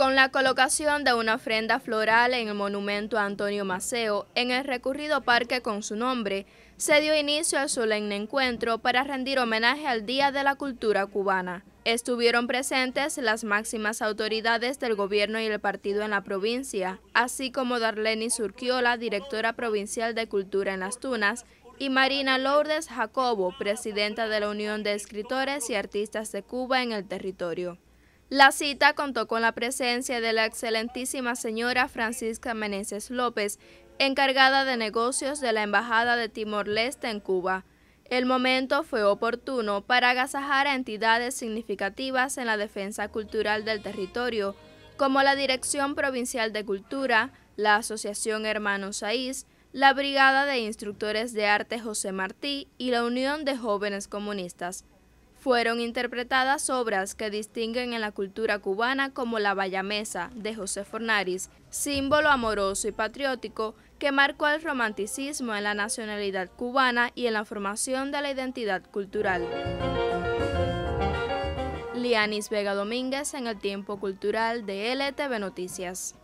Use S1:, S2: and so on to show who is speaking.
S1: con la colocación de una ofrenda floral en el monumento a Antonio Maceo en el recurrido parque con su nombre, se dio inicio al solemne encuentro para rendir homenaje al Día de la Cultura Cubana. Estuvieron presentes las máximas autoridades del gobierno y el partido en la provincia, así como Darlene Surquiola, directora provincial de Cultura en las Tunas, y Marina Lourdes Jacobo, presidenta de la Unión de Escritores y Artistas de Cuba en el territorio. La cita contó con la presencia de la excelentísima señora Francisca Meneses López, encargada de negocios de la Embajada de Timor-Leste en Cuba. El momento fue oportuno para agasajar a entidades significativas en la defensa cultural del territorio, como la Dirección Provincial de Cultura, la Asociación Hermanos Saís, la Brigada de Instructores de Arte José Martí y la Unión de Jóvenes Comunistas fueron interpretadas obras que distinguen en la cultura cubana como La Bayamesa de José Fornaris, símbolo amoroso y patriótico que marcó el romanticismo en la nacionalidad cubana y en la formación de la identidad cultural. Lianis Vega Domínguez en el Tiempo Cultural de LTV Noticias.